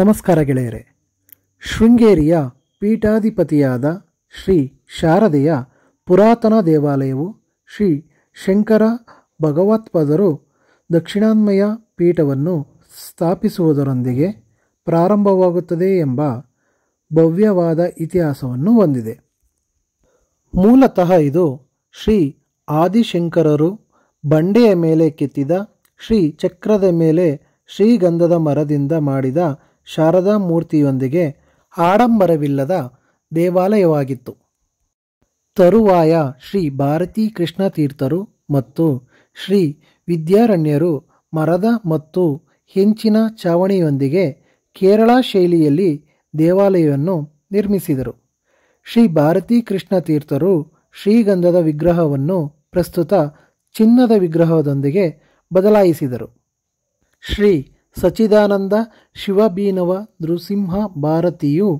ನಮಸ್ಕಾರ ಗೆಳೆಯರೆ ಶೃಂಗೇರಿಯ ಪೀಠಾಧಿಪತಿಯಾದ ಶ್ರೀ ಶಾರದೆಯ ಪುರಾತನ ದೇವಾಲಯವು ಶ್ರೀ ಶಂಕರ ಭಗವತ್ಪದರು ದಕ್ಷಿಣಾನ್ಮಯ ಪೀಠವನ್ನು ಸ್ಥಾಪಿಸುವುದರೊಂದಿಗೆ ಪ್ರಾರಂಭವಾಗುತ್ತದೆ ಎಂಬ ಭವ್ಯವಾದ ಇತಿಹಾಸವನ್ನು ಹೊಂದಿದೆ ಮೂಲತಃ ಇದು ಶ್ರೀ ಆದಿಶಂಕರರು ಬಂಡೆಯ ಮೇಲೆ ಕೆತ್ತಿದ ಶ್ರೀ ಚಕ್ರದ ಮೇಲೆ ಶ್ರೀಗಂಧದ ಮರದಿಂದ ಮಾಡಿದ ಶಾರದಾ ಮೂರ್ತಿಯೊಂದಿಗೆ ಆಡಂಬರವಿಲ್ಲದ ದೇವಾಲಯವಾಗಿತ್ತು ತರುವಾಯ ಶ್ರೀ ಭಾರತೀ ಕೃಷ್ಣ ತೀರ್ಥರು ಮತ್ತು ಶ್ರೀ ವಿದ್ಯಾರಣ್ಯರು ಮರದ ಮತ್ತು ಹೆಂಚಿನ ಚಾವಣಿಯೊಂದಿಗೆ ಕೇರಳ ಶೈಲಿಯಲ್ಲಿ ದೇವಾಲಯವನ್ನು ನಿರ್ಮಿಸಿದರು ಶ್ರೀ ಭಾರತೀ ಕೃಷ್ಣ ತೀರ್ಥರು ಶ್ರೀಗಂಧದ ವಿಗ್ರಹವನ್ನು ಪ್ರಸ್ತುತ ಚಿನ್ನದ ವಿಗ್ರಹದೊಂದಿಗೆ ಬದಲಾಯಿಸಿದರು ಶ್ರೀ ಸಚಿದಾನಂದ ಶಿವಭೀನವ ನೃಸಿಂಹ ಭಾರತಿಯು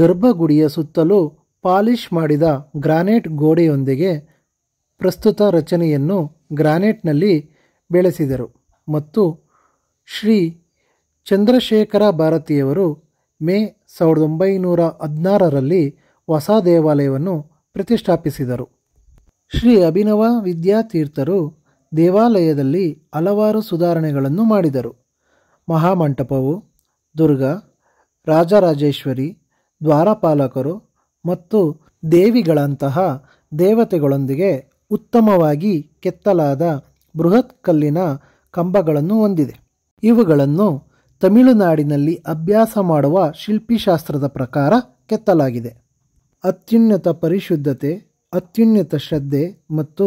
ಗರ್ಭಗುಡಿಯ ಸುತ್ತಲೂ ಪಾಲಿಷ್ ಮಾಡಿದ ಗ್ರಾನೈಟ್ ಗೋಡೆಯೊಂದಿಗೆ ಪ್ರಸ್ತುತ ರಚನೆಯನ್ನು ಗ್ರಾನೈಟ್ನಲ್ಲಿ ಬೆಳೆಸಿದರು ಮತ್ತು ಶ್ರೀ ಚಂದ್ರಶೇಖರ ಭಾರತಿಯವರು ಮೇ ಸಾವಿರದ ಒಂಬೈನೂರ ಹದಿನಾರರಲ್ಲಿ ಹೊಸ ದೇವಾಲಯವನ್ನು ಪ್ರತಿಷ್ಠಾಪಿಸಿದರು ಶ್ರೀ ಅಭಿನವ ವಿದ್ಯಾತೀರ್ಥರು ದೇವಾಲಯದಲ್ಲಿ ಹಲವಾರು ಸುಧಾರಣೆಗಳನ್ನು ಮಾಡಿದರು ಮಹಾಮಂಟಪವು ದುರ್ಗ ರಾಜರಾಜೇಶ್ವರಿ ದ್ವಾರಪಾಲಕರು ಮತ್ತು ದೇವಿಗಳಂತಹ ದೇವತೆಗಳೊಂದಿಗೆ ಉತ್ತಮವಾಗಿ ಕೆತ್ತಲಾದ ಬೃಹತ್ ಕಲ್ಲಿನ ಕಂಬಗಳನ್ನು ಹೊಂದಿದೆ ಇವುಗಳನ್ನು ತಮಿಳುನಾಡಿನಲ್ಲಿ ಅಭ್ಯಾಸ ಮಾಡುವ ಶಿಲ್ಪಿಶಾಸ್ತ್ರದ ಪ್ರಕಾರ ಕೆತ್ತಲಾಗಿದೆ ಅತ್ಯುನ್ನತ ಪರಿಶುದ್ಧತೆ ಅತ್ಯುನ್ನತ ಶ್ರದ್ಧೆ ಮತ್ತು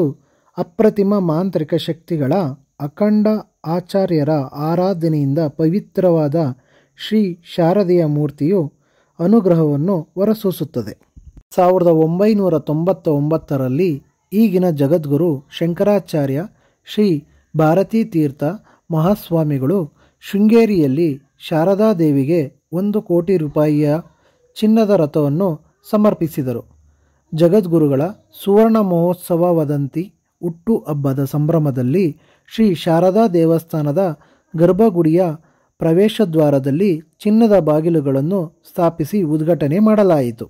ಅಪ್ರತಿಮ ಮಾಂತ್ರಿಕ ಶಕ್ತಿಗಳ ಅಖಂಡ ಆಚಾರ್ಯರ ಆರಾಧನೆಯಿಂದ ಪವಿತ್ರವಾದ ಶ್ರೀ ಶಾರದೆಯ ಮೂರ್ತಿಯು ಅನುಗ್ರಹವನ್ನು ಹೊರಸೂಸುತ್ತದೆ ಸಾವಿರದ ಒಂಬೈನೂರ ತೊಂಬತ್ತ ಒಂಬತ್ತರಲ್ಲಿ ಈಗಿನ ಜಗದ್ಗುರು ಶಂಕರಾಚಾರ್ಯ ಶ್ರೀ ಭಾರತೀ ತೀರ್ಥ ಮಹಾಸ್ವಾಮಿಗಳು ಶೃಂಗೇರಿಯಲ್ಲಿ ಶಾರದಾದೇವಿಗೆ ಒಂದು ಕೋಟಿ ರೂಪಾಯಿಯ ಚಿನ್ನದ ರಥವನ್ನು ಸಮರ್ಪಿಸಿದರು ಜಗದ್ಗುರುಗಳ ಸುವರ್ಣ ಮಹೋತ್ಸವ ವದಂತಿ ಹುಟ್ಟು ಹಬ್ಬದ ಸಂಭ್ರಮದಲ್ಲಿ ಶ್ರೀ ಶಾರದಾ ದೇವಸ್ಥಾನದ ಗರ್ಭಗುಡಿಯ ಪ್ರವೇಶದ್ವಾರದಲ್ಲಿ ಚಿನ್ನದ ಬಾಗಿಲುಗಳನ್ನು ಸ್ಥಾಪಿಸಿ ಉದ್ಘಾಟನೆ ಮಾಡಲಾಯಿತು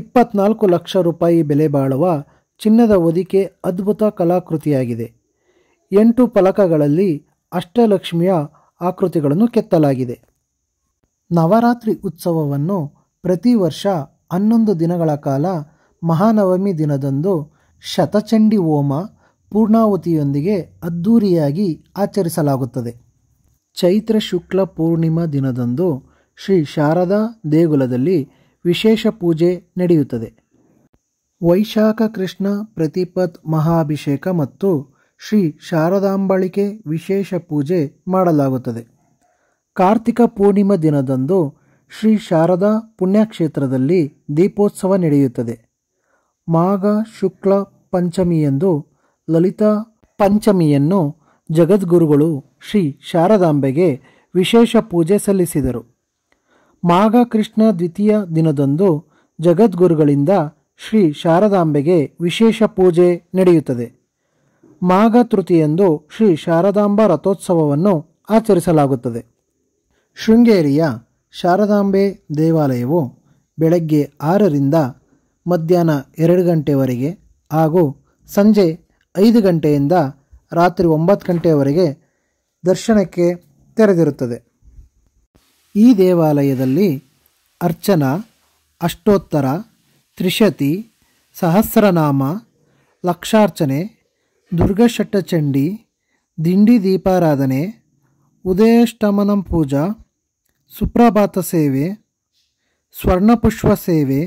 ಇಪ್ಪತ್ನಾಲ್ಕು ಲಕ್ಷ ರೂಪಾಯಿ ಬೆಲೆ ಬಾಳುವ ಚಿನ್ನದ ಒದಿಕೆ ಅದ್ಭುತ ಕಲಾಕೃತಿಯಾಗಿದೆ ಎಂಟು ಫಲಕಗಳಲ್ಲಿ ಅಷ್ಟಲಕ್ಷ್ಮಿಯ ಆಕೃತಿಗಳನ್ನು ಕೆತ್ತಲಾಗಿದೆ ನವರಾತ್ರಿ ಉತ್ಸವವನ್ನು ಪ್ರತಿ ವರ್ಷ ಹನ್ನೊಂದು ದಿನಗಳ ಕಾಲ ಮಹಾನವಮಿ ದಿನದಂದು ಶತಚಂಡಿ ಹೋಮ ಪೂರ್ಣಾವತಿಯೊಂದಿಗೆ ಅದ್ಧೂರಿಯಾಗಿ ಆಚರಿಸಲಾಗುತ್ತದೆ ಚೈತ್ರ ಶುಕ್ಲ ಪೂರ್ಣಿಮಾ ದಿನದಂದು ಶ್ರೀ ಶಾರದಾ ದೇಗುಲದಲ್ಲಿ ವಿಶೇಷ ಪೂಜೆ ನಡೆಯುತ್ತದೆ ವೈಶಾಖ ಕೃಷ್ಣ ಪ್ರತಿಪತ್ ಮಹಾಭಿಷೇಕ ಮತ್ತು ಶ್ರೀ ಶಾರದಾಂಬಳಿಕೆ ವಿಶೇಷ ಪೂಜೆ ಮಾಡಲಾಗುತ್ತದೆ ಕಾರ್ತಿಕ ಪೂರ್ಣಿಮಾ ದಿನದಂದು ಶ್ರೀ ಶಾರದಾ ಪುಣ್ಯಕ್ಷೇತ್ರದಲ್ಲಿ ದೀಪೋತ್ಸವ ನಡೆಯುತ್ತದೆ ಮಾಘ ಶುಕ್ಲ ಪಂಚಮಿಯಂದು ಲಲಿತಾ ಪಂಚಮಿಯನ್ನು ಜಗದ್ಗುರುಗಳು ಶ್ರೀ ಶಾರದಾಂಬೆಗೆ ವಿಶೇಷ ಪೂಜೆ ಸಲ್ಲಿಸಿದರು ಮಾಘ ಕೃಷ್ಣ ದ್ವಿತೀಯ ದಿನದಂದು ಜಗದ್ಗುರುಗಳಿಂದ ಶ್ರೀ ಶಾರದಾಂಬೆಗೆ ವಿಶೇಷ ಪೂಜೆ ನಡೆಯುತ್ತದೆ ಮಾಘ ತೃತೀಯಂದು ಶ್ರೀ ಶಾರದಾಂಬ ರಥೋತ್ಸವವನ್ನು ಆಚರಿಸಲಾಗುತ್ತದೆ ಶೃಂಗೇರಿಯ ಶಾರದಾಂಬೆ ದೇವಾಲಯವು ಬೆಳಗ್ಗೆ ಆರರಿಂದ ಮಧ್ಯಾಹ್ನ ಎರಡು ಗಂಟೆವರೆಗೆ ಹಾಗೂ ಸಂಜೆ ಐದು ಗಂಟೆಯಿಂದ ರಾತ್ರಿ ಒಂಬತ್ತು ಗಂಟೆಯವರೆಗೆ ದರ್ಶನಕ್ಕೆ ತೆರೆದಿರುತ್ತದೆ ಈ ದೇವಾಲಯದಲ್ಲಿ ಅರ್ಚನಾ ಅಷ್ಟೋತ್ತರ ತ್ರಿಶತಿ ಸಹಸ್ರನಾಮ ಲಕ್ಷಾರ್ಚನೆ ದುರ್ಗಷಟ್ಟಚಂಡಿ ದಿಂಡಿ ದೀಪಾರಾಧನೆ ಉದಯಷ್ಟಮನಂ ಪೂಜಾ ಸುಪ್ರಭಾತ ಸೇವೆ ಸ್ವರ್ಣಪುಷ್ಪ ಸೇವೆ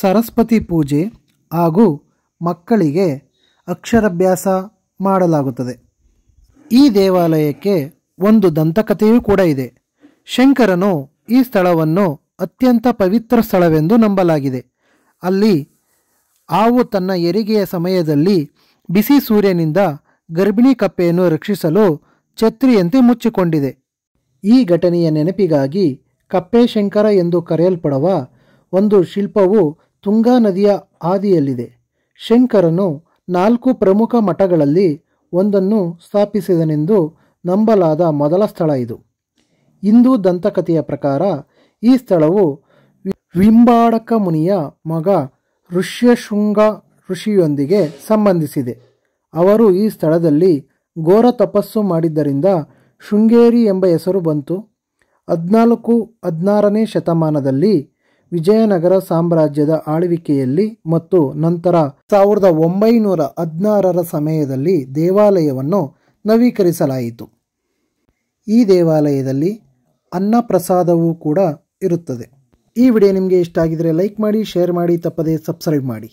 ಸರಸ್ವತಿ ಪೂಜೆ ಹಾಗೂ ಮಕ್ಕಳಿಗೆ ಅಕ್ಷರಾಭ್ಯಾಸ ಮಾಡಲಾಗುತ್ತದೆ ಈ ದೇವಾಲಯಕ್ಕೆ ಒಂದು ದಂತಕಥೆಯೂ ಕೂಡ ಇದೆ ಶಂಕರನು ಈ ಸ್ಥಳವನ್ನು ಅತ್ಯಂತ ಪವಿತ್ರ ಸ್ಥಳವೆಂದು ನಂಬಲಾಗಿದೆ ಅಲ್ಲಿ ಆವು ತನ್ನ ಎರಿಗೆಯ ಸಮಯದಲ್ಲಿ ಬಿಸಿ ಸೂರ್ಯನಿಂದ ಗರ್ಭಿಣಿ ಕಪ್ಪೆಯನ್ನು ರಕ್ಷಿಸಲು ಛತ್ರಿಯಂತೆ ಮುಚ್ಚಿಕೊಂಡಿದೆ ಈ ಘಟನೆಯ ನೆನಪಿಗಾಗಿ ಕಪ್ಪೆ ಶಂಕರ ಎಂದು ಕರೆಯಲ್ಪಡುವ ಒಂದು ಶಿಲ್ಪವು ತುಂಗಾ ನದಿಯ ಆದಿಯಲ್ಲಿದೆ ಶಂಕರನು ನಾಲ್ಕು ಪ್ರಮುಖ ಮಠಗಳಲ್ಲಿ ಒಂದನ್ನು ಸ್ಥಾಪಿಸಿದನೆಂದು ನಂಬಲಾದ ಮೊದಲ ಸ್ಥಳ ಇದು ಹಿಂದೂ ದಂತಕಥೆಯ ಪ್ರಕಾರ ಈ ಸ್ಥಳವು ವಿಂಬಾಡಕ ಮುನಿಯ ಮಗ ಋಷ್ಯಶೃಂಗ ಋಷಿಯೊಂದಿಗೆ ಸಂಬಂಧಿಸಿದೆ ಅವರು ಈ ಸ್ಥಳದಲ್ಲಿ ಘೋರ ತಪಸ್ಸು ಮಾಡಿದ್ದರಿಂದ ಶೃಂಗೇರಿ ಎಂಬ ಹೆಸರು ಬಂತು ಹದಿನಾಲ್ಕು ಹದಿನಾರನೇ ಶತಮಾನದಲ್ಲಿ ವಿಜಯನಗರ ಸಾಮ್ರಾಜ್ಯದ ಆಳ್ವಿಕೆಯಲ್ಲಿ ಮತ್ತು ನಂತರ ಸಾವಿರದ ಒಂಬೈನೂರ ಹದಿನಾರರ ಸಮಯದಲ್ಲಿ ದೇವಾಲಯವನ್ನು ನವೀಕರಿಸಲಾಯಿತು ಈ ದೇವಾಲಯದಲ್ಲಿ ಅನ್ನಪ್ರಸಾದವೂ ಕೂಡ ಇರುತ್ತದೆ ಈ ವಿಡಿಯೋ ನಿಮಗೆ ಇಷ್ಟ ಆಗಿದರೆ ಲೈಕ್ ಮಾಡಿ ಶೇರ್ ಮಾಡಿ ತಪ್ಪದೇ ಸಬ್ಸ್ಕ್ರೈಬ್ ಮಾಡಿ